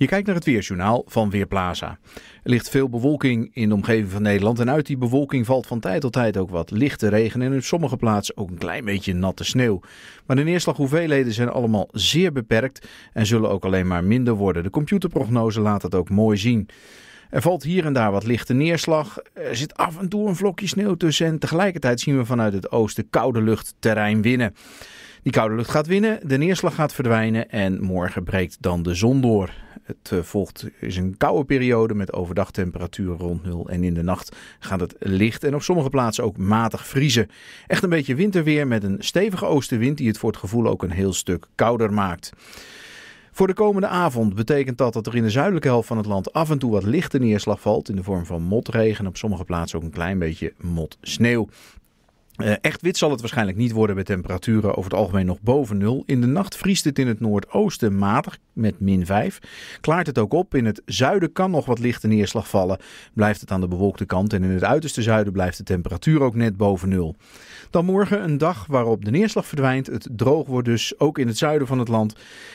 Je kijkt naar het Weerjournaal van Weerplaza. Er ligt veel bewolking in de omgeving van Nederland. En uit die bewolking valt van tijd tot tijd ook wat lichte regen. En in sommige plaatsen ook een klein beetje natte sneeuw. Maar de neerslaghoeveelheden zijn allemaal zeer beperkt. En zullen ook alleen maar minder worden. De computerprognose laat dat ook mooi zien. Er valt hier en daar wat lichte neerslag. Er zit af en toe een vlokje sneeuw tussen. En tegelijkertijd zien we vanuit het oosten koude lucht terrein winnen. Die koude lucht gaat winnen, de neerslag gaat verdwijnen en morgen breekt dan de zon door. Het eh, volgt is een koude periode met overdag temperaturen rond nul. En in de nacht gaat het licht en op sommige plaatsen ook matig vriezen. Echt een beetje winterweer met een stevige oostenwind die het voor het gevoel ook een heel stuk kouder maakt. Voor de komende avond betekent dat dat er in de zuidelijke helft van het land af en toe wat lichte neerslag valt in de vorm van motregen en op sommige plaatsen ook een klein beetje motsneeuw. Eh, echt wit zal het waarschijnlijk niet worden bij temperaturen over het algemeen nog boven nul. In de nacht vriest het in het noordoosten matig, met min 5. Klaart het ook op. In het zuiden kan nog wat lichte neerslag vallen. Blijft het aan de bewolkte kant. En in het uiterste zuiden blijft de temperatuur ook net boven nul. Dan morgen een dag waarop de neerslag verdwijnt. Het droog wordt dus ook in het zuiden van het land.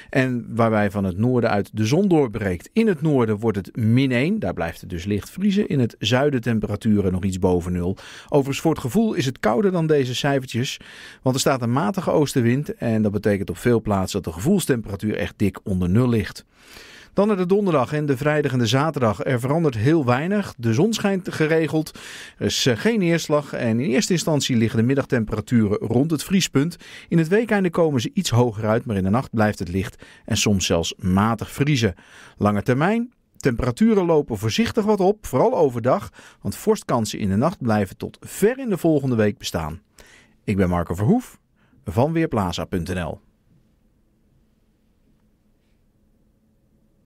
En waarbij van het noorden uit de zon doorbreekt. In het noorden wordt het min 1. Daar blijft het dus licht vriezen. In het zuiden temperaturen nog iets boven nul. Overigens voor het gevoel is het kouder dan deze cijfertjes. Want er staat een matige oostenwind. En dat betekent op veel plaatsen dat de gevoelstemperatuur echt dik onder nul ligt. Dan naar de donderdag en de vrijdag en de zaterdag. Er verandert heel weinig. De zon schijnt geregeld. Er is eh, geen neerslag. En in eerste instantie liggen de middagtemperaturen rond het vriespunt. In het weekende komen ze iets hoger uit, maar in de nacht blijft het licht en soms zelfs matig vriezen. Lange termijn. Temperaturen lopen voorzichtig wat op, vooral overdag, want vorstkansen in de nacht blijven tot ver in de volgende week bestaan. Ik ben Marco Verhoef van Weerplaza.nl.